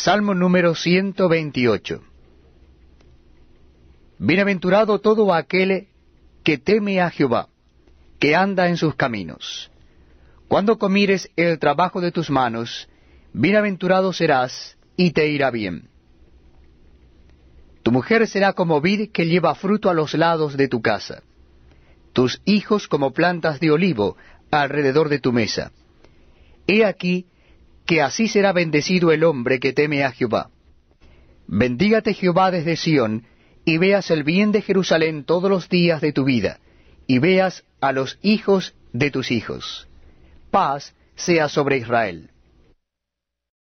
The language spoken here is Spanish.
Salmo número 128. Bienaventurado todo aquel que teme a Jehová, que anda en sus caminos. Cuando comires el trabajo de tus manos, bienaventurado serás y te irá bien. Tu mujer será como vid que lleva fruto a los lados de tu casa, tus hijos como plantas de olivo alrededor de tu mesa. He aquí que así será bendecido el hombre que teme a Jehová. Bendígate Jehová desde Sión, y veas el bien de Jerusalén todos los días de tu vida, y veas a los hijos de tus hijos. Paz sea sobre Israel.